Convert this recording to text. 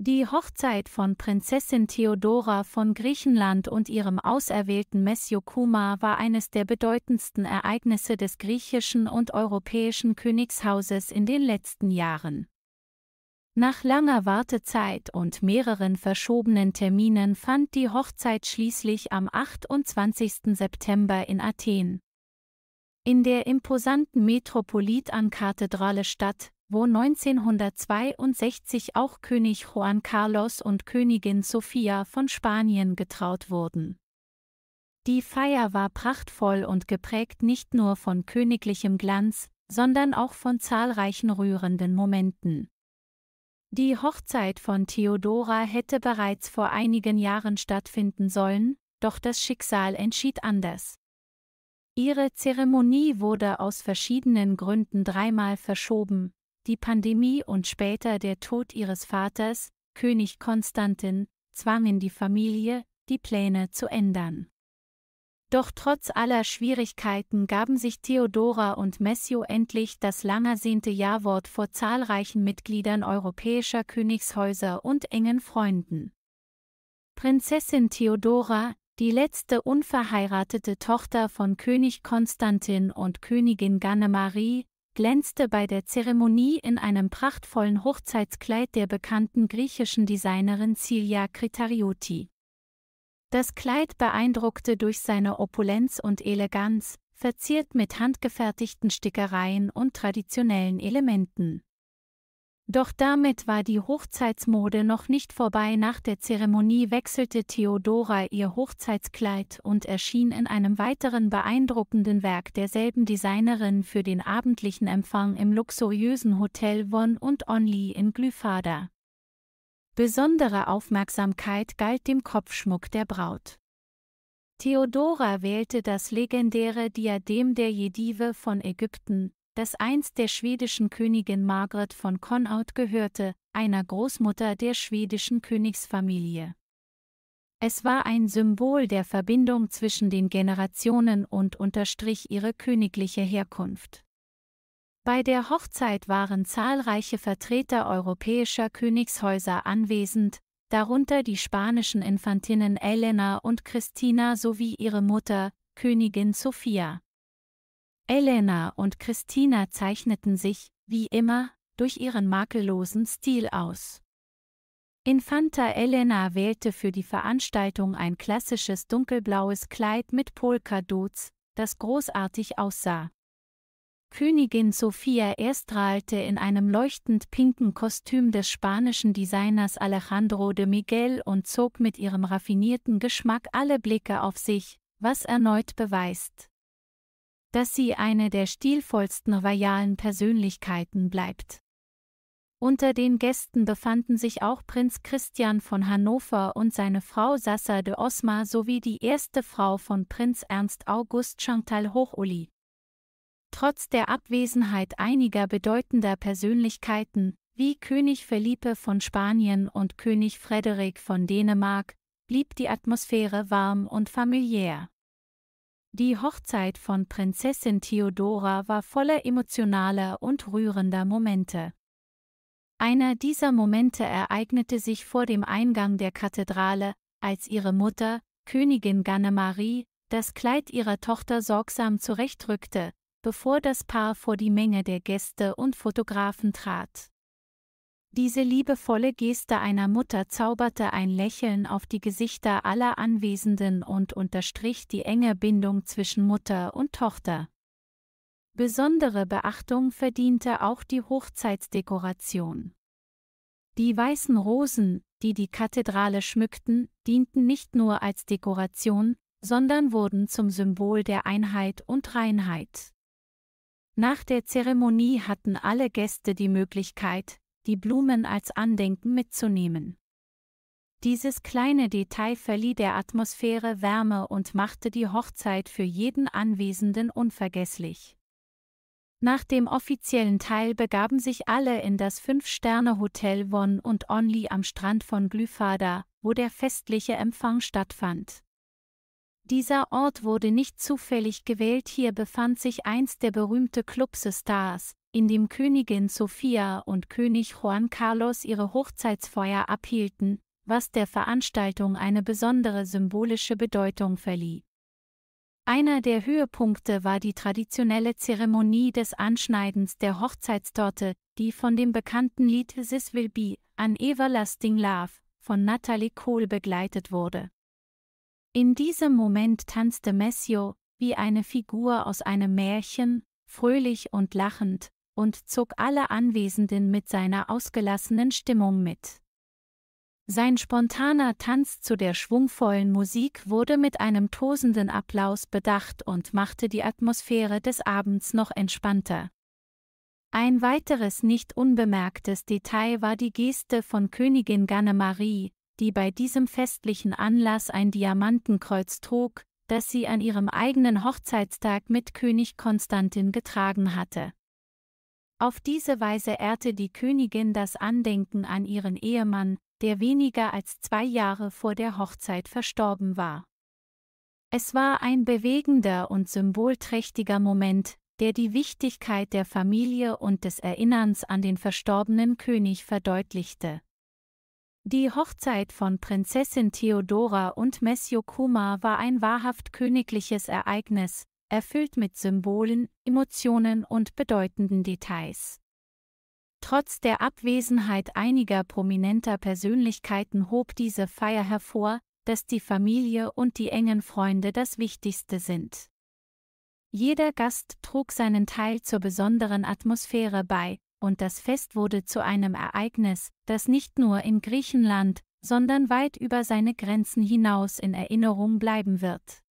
Die Hochzeit von Prinzessin Theodora von Griechenland und ihrem auserwählten Messiokuma war eines der bedeutendsten Ereignisse des griechischen und europäischen Königshauses in den letzten Jahren. Nach langer Wartezeit und mehreren verschobenen Terminen fand die Hochzeit schließlich am 28. September in Athen. In der imposanten Metropolitankathedrale statt, wo 1962 auch König Juan Carlos und Königin Sofia von Spanien getraut wurden. Die Feier war prachtvoll und geprägt nicht nur von königlichem Glanz, sondern auch von zahlreichen rührenden Momenten. Die Hochzeit von Theodora hätte bereits vor einigen Jahren stattfinden sollen, doch das Schicksal entschied anders. Ihre Zeremonie wurde aus verschiedenen Gründen dreimal verschoben, die Pandemie und später der Tod ihres Vaters, König Konstantin, zwangen die Familie, die Pläne zu ändern. Doch trotz aller Schwierigkeiten gaben sich Theodora und Messio endlich das langersehnte Jawort vor zahlreichen Mitgliedern europäischer Königshäuser und engen Freunden. Prinzessin Theodora, die letzte unverheiratete Tochter von König Konstantin und Königin Ganne Marie, glänzte bei der Zeremonie in einem prachtvollen Hochzeitskleid der bekannten griechischen Designerin Cilia Kritarioti. Das Kleid beeindruckte durch seine Opulenz und Eleganz, verziert mit handgefertigten Stickereien und traditionellen Elementen. Doch damit war die Hochzeitsmode noch nicht vorbei. Nach der Zeremonie wechselte Theodora ihr Hochzeitskleid und erschien in einem weiteren beeindruckenden Werk derselben Designerin für den abendlichen Empfang im luxuriösen Hotel Von und Only in Glyfada. Besondere Aufmerksamkeit galt dem Kopfschmuck der Braut. Theodora wählte das legendäre Diadem der Jedive von Ägypten, das einst der schwedischen Königin Margret von Connaught gehörte, einer Großmutter der schwedischen Königsfamilie. Es war ein Symbol der Verbindung zwischen den Generationen und unterstrich ihre königliche Herkunft. Bei der Hochzeit waren zahlreiche Vertreter europäischer Königshäuser anwesend, darunter die spanischen Infantinnen Elena und Christina sowie ihre Mutter, Königin Sophia. Elena und Christina zeichneten sich, wie immer, durch ihren makellosen Stil aus. Infanta Elena wählte für die Veranstaltung ein klassisches dunkelblaues Kleid mit Polkadots, das großartig aussah. Königin Sophia erstrahlte in einem leuchtend pinken Kostüm des spanischen Designers Alejandro de Miguel und zog mit ihrem raffinierten Geschmack alle Blicke auf sich, was erneut beweist, dass sie eine der stilvollsten royalen Persönlichkeiten bleibt. Unter den Gästen befanden sich auch Prinz Christian von Hannover und seine Frau Sassa de Osma sowie die erste Frau von Prinz Ernst August Chantal Hochuli. Trotz der Abwesenheit einiger bedeutender Persönlichkeiten, wie König Felipe von Spanien und König Frederik von Dänemark, blieb die Atmosphäre warm und familiär. Die Hochzeit von Prinzessin Theodora war voller emotionaler und rührender Momente. Einer dieser Momente ereignete sich vor dem Eingang der Kathedrale, als ihre Mutter, Königin Ganemarie, das Kleid ihrer Tochter sorgsam zurechtrückte, bevor das Paar vor die Menge der Gäste und Fotografen trat. Diese liebevolle Geste einer Mutter zauberte ein Lächeln auf die Gesichter aller Anwesenden und unterstrich die enge Bindung zwischen Mutter und Tochter. Besondere Beachtung verdiente auch die Hochzeitsdekoration. Die weißen Rosen, die die Kathedrale schmückten, dienten nicht nur als Dekoration, sondern wurden zum Symbol der Einheit und Reinheit. Nach der Zeremonie hatten alle Gäste die Möglichkeit, die Blumen als Andenken mitzunehmen. Dieses kleine Detail verlieh der Atmosphäre Wärme und machte die Hochzeit für jeden Anwesenden unvergesslich. Nach dem offiziellen Teil begaben sich alle in das Fünf-Sterne-Hotel Won und Only am Strand von Glyfada, wo der festliche Empfang stattfand. Dieser Ort wurde nicht zufällig gewählt, hier befand sich einst der berühmte Club Stars, in dem Königin Sophia und König Juan Carlos ihre Hochzeitsfeuer abhielten, was der Veranstaltung eine besondere symbolische Bedeutung verlieh. Einer der Höhepunkte war die traditionelle Zeremonie des Anschneidens der Hochzeitstorte, die von dem bekannten Lied This Will Be, An Everlasting Love, von Natalie Cole begleitet wurde. In diesem Moment tanzte Messio, wie eine Figur aus einem Märchen, fröhlich und lachend, und zog alle Anwesenden mit seiner ausgelassenen Stimmung mit. Sein spontaner Tanz zu der schwungvollen Musik wurde mit einem tosenden Applaus bedacht und machte die Atmosphäre des Abends noch entspannter. Ein weiteres nicht unbemerktes Detail war die Geste von Königin Ganne-Marie, die bei diesem festlichen Anlass ein Diamantenkreuz trug, das sie an ihrem eigenen Hochzeitstag mit König Konstantin getragen hatte. Auf diese Weise ehrte die Königin das Andenken an ihren Ehemann, der weniger als zwei Jahre vor der Hochzeit verstorben war. Es war ein bewegender und symbolträchtiger Moment, der die Wichtigkeit der Familie und des Erinnerns an den verstorbenen König verdeutlichte. Die Hochzeit von Prinzessin Theodora und Messio Kuma war ein wahrhaft königliches Ereignis, erfüllt mit Symbolen, Emotionen und bedeutenden Details. Trotz der Abwesenheit einiger prominenter Persönlichkeiten hob diese Feier hervor, dass die Familie und die engen Freunde das Wichtigste sind. Jeder Gast trug seinen Teil zur besonderen Atmosphäre bei, und das Fest wurde zu einem Ereignis, das nicht nur in Griechenland, sondern weit über seine Grenzen hinaus in Erinnerung bleiben wird.